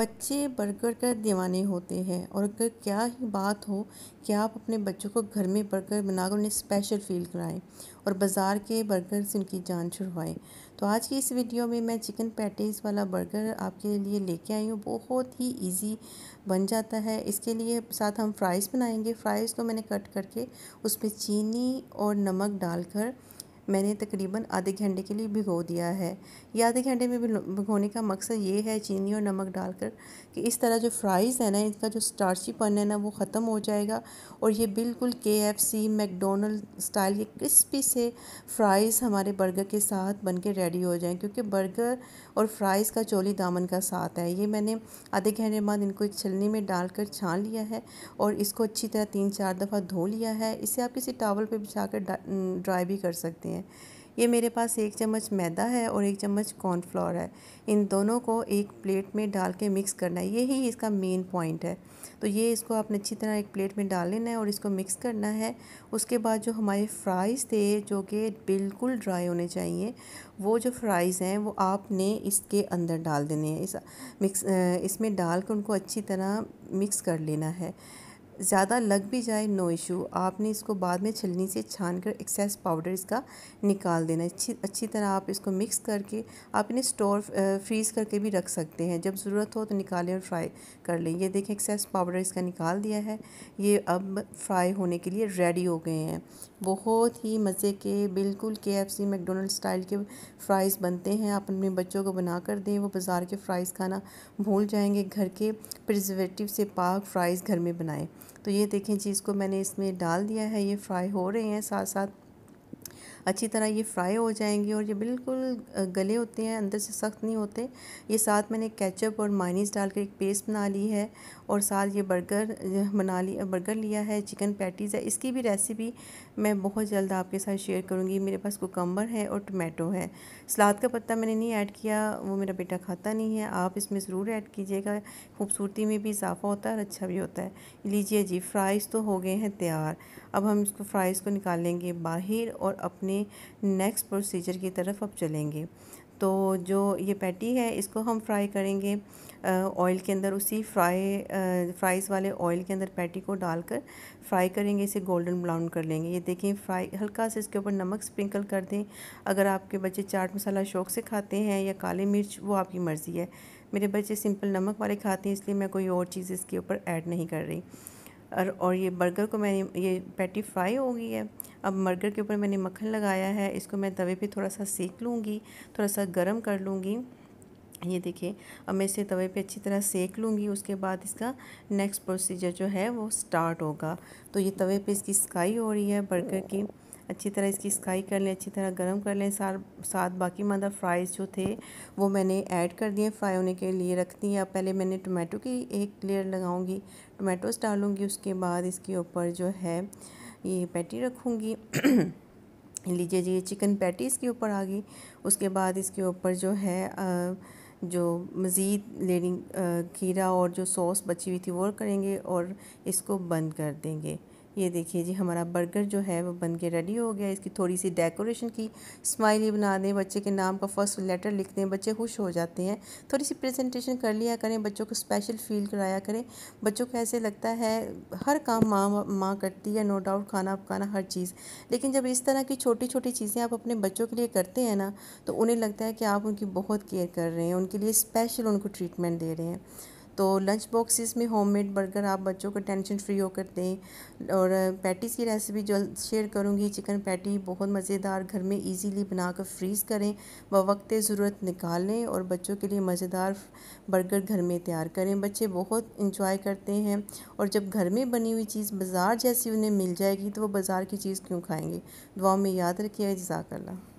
बच्चे बर्गर का दीवाने होते हैं और अगर क्या ही बात हो कि आप अपने बच्चों को घर में बर्गर बनाकर उन्हें स्पेशल फील कराएं और बाज़ार के बर्गर से उनकी जान छुड़वाएं तो आज की इस वीडियो में मैं चिकन पैटीज़ वाला बर्गर आपके लिए लेके आई हूँ बहुत ही इजी बन जाता है इसके लिए साथ हम फ्राइज़ बनाएंगे फ्राइज़ को मैंने कट करके उसमें चीनी और नमक डालकर मैंने तकरीबन आधे घंटे के लिए भिगो दिया है ये आधे घंटे में भिगोने का मकसद ये है चीनी और नमक डालकर कि इस तरह जो फ्राइज़ है ना इनका जो स्टार्ची पन है ना वो ख़त्म हो जाएगा और ये बिल्कुल K F C McDonald style के क्रिस्पी से फ्राइज़ हमारे बर्गर के साथ बन के रेडी हो जाएँ क्योंकि बर्गर और फ्राइज़ का चोली दामन का साथ है ये मैंने आधे घंटे बाद इनको छलनी में डालकर छान लिया है और इसको अच्छी तरह तीन चार दफ़ा धो लिया है इसे आप किसी टावल पर बिछा कर ड्राई भी कर सकते हैं हैं ये मेरे पास एक चम्मच मैदा है और एक चम्मच कॉर्नफ्लोर है इन दोनों को एक प्लेट में डाल के मिक्स करना है यही इसका मेन पॉइंट है तो ये इसको आपने अच्छी तरह एक प्लेट में डाल लेना है और इसको मिक्स करना है उसके बाद जो हमारे फ्राइज़ थे जो कि बिल्कुल ड्राई होने चाहिए वो जो फ्राइज़ हैं वो आपने इसके अंदर डाल देने हैं इस मिक्स इसमें डाल के उनको अच्छी तरह मिक्स कर लेना है ज़्यादा लग भी जाए नो इशू आपने इसको बाद में छलनी से छान कर एक्सेस पाउडर इसका निकाल देना अच्छी अच्छी तरह आप इसको मिक्स करके आप इन्हें स्टोर फ्रीज़ करके भी रख सकते हैं जब ज़रूरत हो तो निकालें और फ्राई कर लें ये देखें एक्सेस पाउडर इसका निकाल दिया है ये अब फ्राई होने के लिए रेडी हो गए हैं बहुत ही मज़े के बिल्कुल K F C McDonald style के फ़्राइज़ बनते हैं आप अपने बच्चों को बना कर दें वो बाज़ार के फ़्राइज़ खाना भूल जाएंगे घर के प्रिजर्वेटिव से पाक फ़्राइज़ घर में बनाएं तो ये देखें जी इसको मैंने इसमें डाल दिया है ये फ्राई हो रहे हैं साथ साथ अच्छी तरह ये फ्राई हो जाएंगे और ये बिल्कुल गले होते हैं अंदर से सख्त नहीं होते ये साथ मैंने केचप और माइनीस डालकर एक पेस्ट बना ली है और साथ ये बर्गर बना ली बर्गर लिया है चिकन पैटीज़ है इसकी भी रेसिपी मैं बहुत जल्द आपके साथ शेयर करूँगी मेरे पास कोकम्बर है और टमाटो है सलाद का पत्ता मैंने नहीं ऐड किया वो मेरा बेटा खाता नहीं है आप इसमें ज़रूर ऐड कीजिएगा खूबसूरती में भी इजाफा होता है और अच्छा भी होता है लीजिए जी फ्राइज़ तो हो गए हैं तैयार अब हम इसको फ्राइज़ को निकालेंगे बाहर और अपने अपने नेक्स्ट प्रोसीजर की तरफ अब चलेंगे तो जो ये पैटी है इसको हम फ्राई करेंगे ऑयल के अंदर उसी फ्राई फ्राइज़ वाले ऑयल के अंदर पैटी को डालकर फ्राई करेंगे इसे गोल्डन ब्राउन कर लेंगे ये देखें फ्राई हल्का से इसके ऊपर नमक स्प्रिंकल कर दें अगर आपके बच्चे चाट मसाला शौक से खाते हैं या काले मिर्च वो आपकी मर्ज़ी है मेरे बच्चे सिंपल नमक वाले खाते हैं इसलिए मैं कोई और चीज़ इसके ऊपर ऐड नहीं कर रही और और ये बर्गर को मैंने ये पैटी फ्राई हो गई है अब बर्गर के ऊपर मैंने मक्खन लगाया है इसको मैं तवे पे थोड़ा सा सेक लूँगी थोड़ा सा गर्म कर लूँगी ये देखिए अब मैं इसे तवे पे अच्छी तरह सेक लूँगी उसके बाद इसका नेक्स्ट प्रोसीजर जो है वो स्टार्ट होगा तो ये तवे पे इसकी स्काई हो रही है बर्गर की अच्छी तरह इसकी स्काई कर लें अच्छी तरह गर्म कर लें सार साथ बाकी मदा फ्राइज़ जो थे वो मैंने ऐड कर दिए फ्राई होने के लिए रख दिए अब पहले मैंने टोमेटो की एक लेयर लगाऊंगी टोमेटोज डालूंगी उसके बाद इसके ऊपर जो है ये पैटी रखूँगी लीजिए जी ये चिकन पैटी इसके ऊपर आ गई उसके बाद इसके ऊपर जो है आ, जो मज़ीद लेनी खीरा और जो सॉस बची हुई थी वो करेंगे और इसको बंद कर देंगे ये देखिए जी हमारा बर्गर जो है वो बन के रेडी हो गया इसकी थोड़ी सी डेकोरेशन की स्माइली बना दें बच्चे के नाम का फर्स्ट लेटर लिख दें बच्चे खुश हो जाते हैं थोड़ी सी प्रेजेंटेशन कर लिया करें बच्चों को स्पेशल फील कराया करें बच्चों को ऐसे लगता है हर काम माँ माँ करती है नो डाउट खाना पकाना हर चीज़ लेकिन जब इस तरह की छोटी छोटी चीज़ें आप अपने बच्चों के लिए करते हैं ना तो उन्हें लगता है कि आप उनकी बहुत केयर कर रहे हैं उनके लिए स्पेशल उनको ट्रीटमेंट दे रहे हैं तो लंच बॉक्सेस में होममेड बर्गर आप बच्चों को टेंशन फ्री होकर दें और पैटीज़ की रेसिपी जल्द शेयर करूँगी चिकन पैटी बहुत मज़ेदार घर में इजीली बनाकर फ्रीज़ करें व वक्त ज़रूरत निकालें और बच्चों के लिए मज़ेदार बर्गर घर में तैयार करें बच्चे बहुत इंजॉय करते हैं और जब घर में बनी हुई चीज़ बाज़ार जैसी उन्हें मिल जाएगी तो वो बाज़ार की चीज़ क्यों खाएँगे दुआ में याद रखिए जजाकल्ला